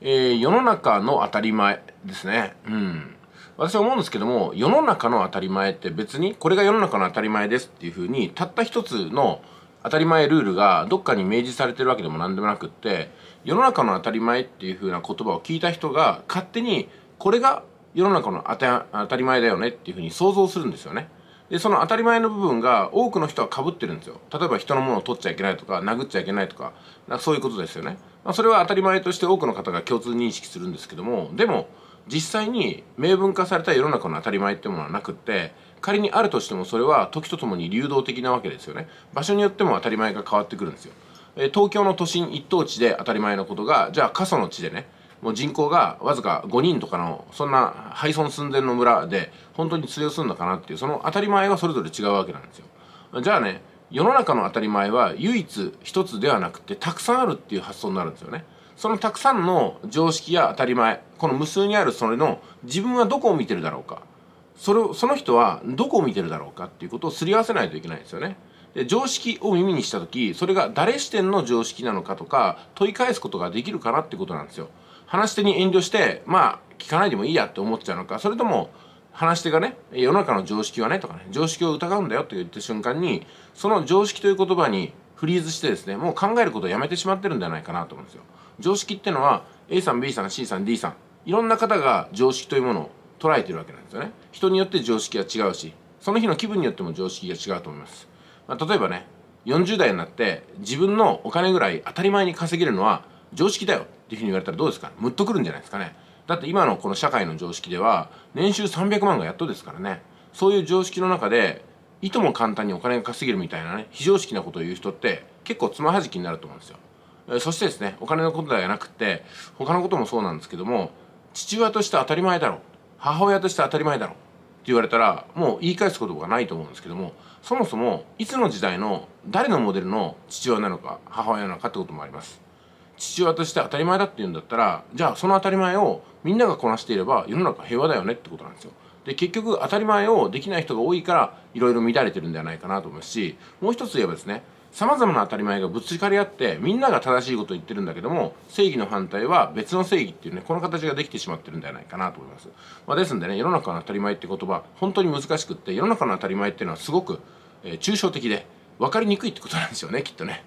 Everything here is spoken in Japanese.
えー、世の中の当たり前ですね。うん。私は思うんですけども、世の中の当たり前って別に、これが世の中の当たり前ですっていうふうに、たった一つの当たり前ルールがどっかに明示されてるわけでも何でもなくって、世の中の当たり前っていうふうな言葉を聞いた人が、勝手に、これが世の中の当たり前だよねっていうふうに想像するんですよね。でその当たり前の部分が多くの人はかぶってるんですよ例えば人のものを取っちゃいけないとか殴っちゃいけないとかそういうことですよね、まあ、それは当たり前として多くの方が共通認識するんですけどもでも実際に明文化された世の中の当たり前っていうものはなくって仮にあるとしてもそれは時とともに流動的なわけですよね場所によっても当たり前が変わってくるんですよ東京の都心一等地で当たり前のことがじゃあ過疎の地でねもう人口がわずか5人とかのそんな廃村寸前の村で本当に通用するのかなっていうその当たり前はそれぞれ違うわけなんですよじゃあね世の中の当たり前は唯一一つではなくてたくさんあるっていう発想になるんですよねそのたくさんの常識や当たり前この無数にあるそれの自分はどこを見てるだろうかそれをその人はどこを見てるだろうかっていうことをすり合わせないといけないんですよねで常識を耳にした時それが誰視点の常識なのかとか問い返すことができるかなってことなんですよ話し手に遠慮してまあ聞かないでもいいやって思っちゃうのかそれとも話し手がね世の中の常識はねとかね常識を疑うんだよって言った瞬間にその常識という言葉にフリーズしてですねもう考えることをやめてしまってるんじゃないかなと思うんですよ常識ってのは A さん B さん C さん D さんいろんな方が常識というものを捉えてるわけなんですよね人によって常識は違うしその日の気分によっても常識が違うと思います、まあ、例えばね40代になって自分のお金ぐらい当たり前に稼げるのは常識だよっていうふうに言われたらどうですかむっとくるんじゃないですかねだって今のこの社会の常識では年収300万がやっとですからねそういう常識の中でいとも簡単にお金が稼げるみたいなね非常識なことを言う人って結構つまはじきになると思うんですよそしてですねお金のことではなくて他のこともそうなんですけども父親として当たり前だろ母親として当たり前だろって言われたらもう言い返すことがないと思うんですけどもそもそもいつの時代の誰のモデルの父親なのか母親なのかってこともあります父親として当たり前だって言うんだったらじゃあその当たり前をみんながこなしていれば世の中平和だよねってことなんですよ。で結局当たり前をできない人が多いからいろいろ乱れてるんではないかなと思うしもう一つ言えばですねさまざまな当たり前がぶつかり合ってみんなが正しいことを言ってるんだけども正義の反対は別の正義っていうねこの形ができてしまってるんではないかなと思います、まあ、ですんでね世の中の当たり前って言葉本当に難しくって世の中の当たり前っていうのはすごく、えー、抽象的で分かりにくいってことなんですよねきっとね。